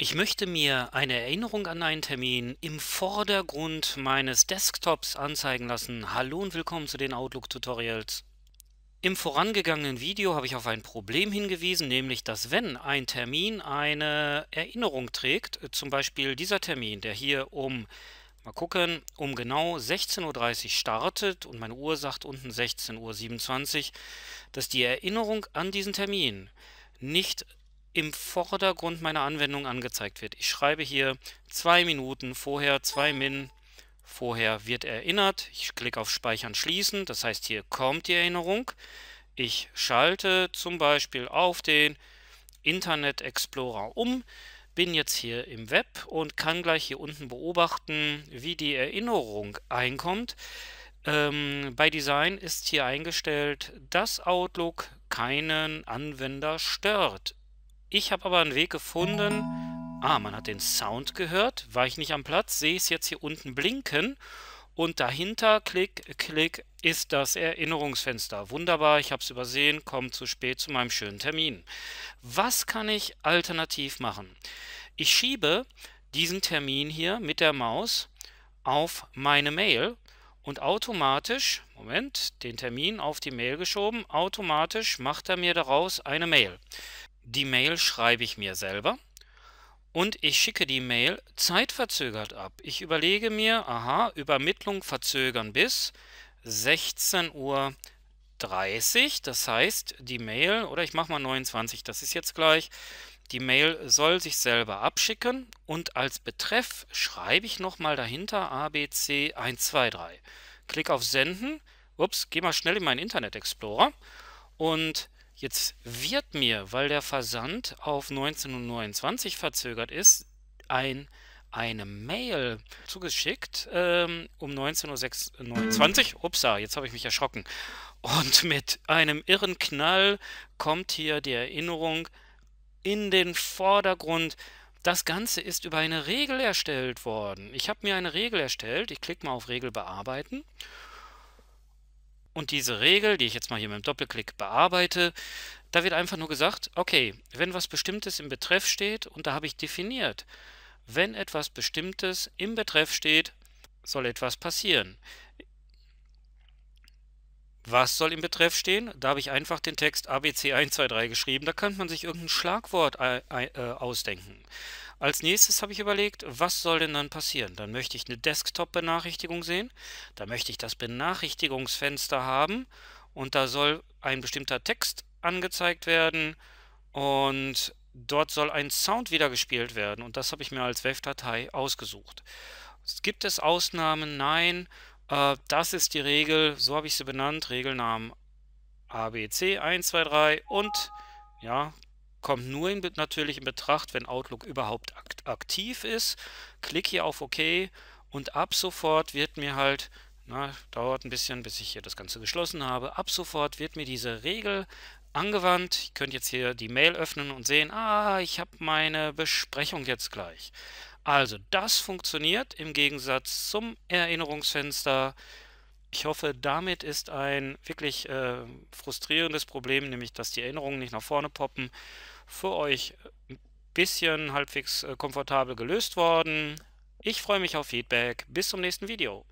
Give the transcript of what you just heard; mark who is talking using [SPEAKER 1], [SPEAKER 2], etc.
[SPEAKER 1] Ich möchte mir eine Erinnerung an einen Termin im Vordergrund meines Desktops anzeigen lassen. Hallo und willkommen zu den Outlook Tutorials. Im vorangegangenen Video habe ich auf ein Problem hingewiesen, nämlich dass wenn ein Termin eine Erinnerung trägt, äh, zum Beispiel dieser Termin, der hier um, mal gucken, um genau 16.30 Uhr startet und meine Uhr sagt unten 16.27 Uhr, dass die Erinnerung an diesen Termin nicht im Vordergrund meiner Anwendung angezeigt wird. Ich schreibe hier zwei Minuten vorher, zwei Min vorher wird erinnert. Ich klicke auf Speichern schließen, das heißt hier kommt die Erinnerung. Ich schalte zum Beispiel auf den Internet Explorer um, bin jetzt hier im Web und kann gleich hier unten beobachten, wie die Erinnerung einkommt. Ähm, bei Design ist hier eingestellt, dass Outlook keinen Anwender stört. Ich habe aber einen Weg gefunden. Ah, man hat den Sound gehört. War ich nicht am Platz, sehe ich es jetzt hier unten blinken. Und dahinter, klick, klick, ist das Erinnerungsfenster. Wunderbar, ich habe es übersehen, komme zu spät zu meinem schönen Termin. Was kann ich alternativ machen? Ich schiebe diesen Termin hier mit der Maus auf meine Mail und automatisch, Moment, den Termin auf die Mail geschoben, automatisch macht er mir daraus eine Mail. Die Mail schreibe ich mir selber und ich schicke die Mail zeitverzögert ab. Ich überlege mir, aha, Übermittlung verzögern bis 16.30 Uhr das heißt, die Mail, oder ich mache mal 29, das ist jetzt gleich, die Mail soll sich selber abschicken und als Betreff schreibe ich nochmal dahinter ABC123. Klick auf Senden, ups, geh mal schnell in meinen Internet Explorer und Jetzt wird mir, weil der Versand auf 1929 verzögert ist, ein, eine Mail zugeschickt ähm, um 19.26 Uhr. Upsa, jetzt habe ich mich erschrocken. Und mit einem irren Knall kommt hier die Erinnerung in den Vordergrund. Das Ganze ist über eine Regel erstellt worden. Ich habe mir eine Regel erstellt. Ich klicke mal auf Regel bearbeiten und diese Regel, die ich jetzt mal hier mit dem Doppelklick bearbeite, da wird einfach nur gesagt, okay, wenn was Bestimmtes im Betreff steht, und da habe ich definiert, wenn etwas Bestimmtes im Betreff steht, soll etwas passieren. Was soll im Betreff stehen? Da habe ich einfach den Text ABC123 geschrieben. Da könnte man sich irgendein Schlagwort äh, ausdenken. Als nächstes habe ich überlegt, was soll denn dann passieren? Dann möchte ich eine Desktop-Benachrichtigung sehen, da möchte ich das Benachrichtigungsfenster haben und da soll ein bestimmter Text angezeigt werden und dort soll ein Sound wiedergespielt werden und das habe ich mir als WEF-Datei ausgesucht. Gibt es Ausnahmen? Nein. Äh, das ist die Regel, so habe ich sie benannt, Regelnamen ABC 123 und ja, kommt nur in, natürlich in Betracht, wenn Outlook überhaupt akt aktiv ist. Klick hier auf OK und ab sofort wird mir halt, na, dauert ein bisschen, bis ich hier das Ganze geschlossen habe, ab sofort wird mir diese Regel angewandt. Ich könnte jetzt hier die Mail öffnen und sehen, ah, ich habe meine Besprechung jetzt gleich. Also das funktioniert im Gegensatz zum Erinnerungsfenster ich hoffe, damit ist ein wirklich äh, frustrierendes Problem, nämlich dass die Erinnerungen nicht nach vorne poppen, für euch ein bisschen halbwegs äh, komfortabel gelöst worden. Ich freue mich auf Feedback. Bis zum nächsten Video.